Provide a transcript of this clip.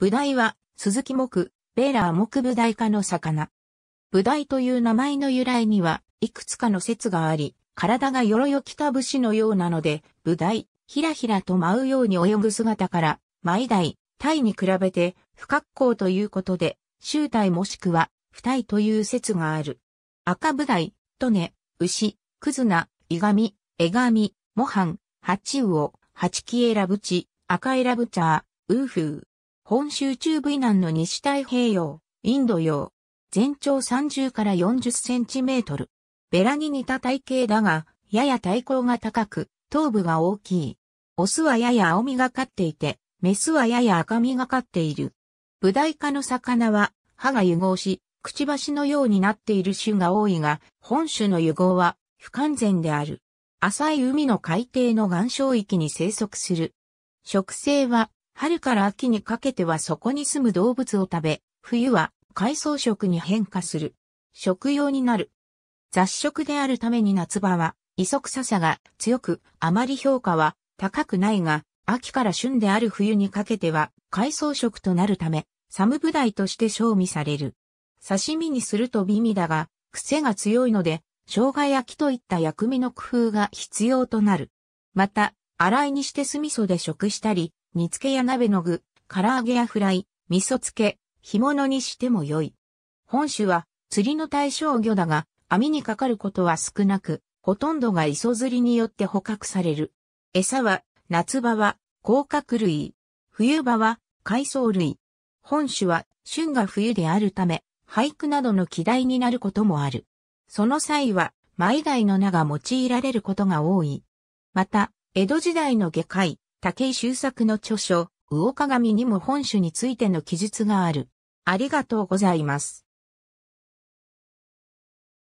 ブダイは、鈴木木、ベーラー木ブダイ科の魚。ブダイという名前の由来には、いくつかの説があり、体が鎧を着た武士のようなので、ブダイ、ひらひらと舞うように泳ぐ姿から、マイダイ、タイに比べて、不格好ということで、周体もしくは、不体という説がある。赤ブダイ、トネ、牛、クズナ、イガミ、エガミ、モハン、ハチウオ、ハチキエラブチ、赤エラブチャー、ウーフー。本州中部以南の西太平洋、インド洋、全長30から40センチメートル。ベラに似た体型だが、やや体高が高く、頭部が大きい。オスはやや青みがかっていて、メスはやや赤みがかっている。ブダイ科の魚は、歯が融合し、くちばしのようになっている種が多いが、本種の融合は不完全である。浅い海の海底の岩礁域に生息する。植生は春から秋にかけてはそこに住む動物を食べ、冬は海藻食に変化する。食用になる。雑食であるために夏場は、磯臭さが強く、あまり評価は高くないが、秋から旬である冬にかけては、海藻食となるため、サム部台として賞味される。刺身にすると美味だが、癖が強いので、生姜焼きといった薬味の工夫が必要となる。また、洗いにして酢味噌で食したり、煮付けや鍋の具、唐揚げやフライ、味噌漬け、干物にしても良い。本種は釣りの対象魚だが、網にかかることは少なく、ほとんどが磯釣りによって捕獲される。餌は、夏場は、甲殻類。冬場は、海藻類。本種は、旬が冬であるため、俳句などの機題になることもある。その際は、前代の名が用いられることが多い。また、江戸時代の下界、武井修作の著書、魚鏡にも本種についての記述がある。ありがとうございます。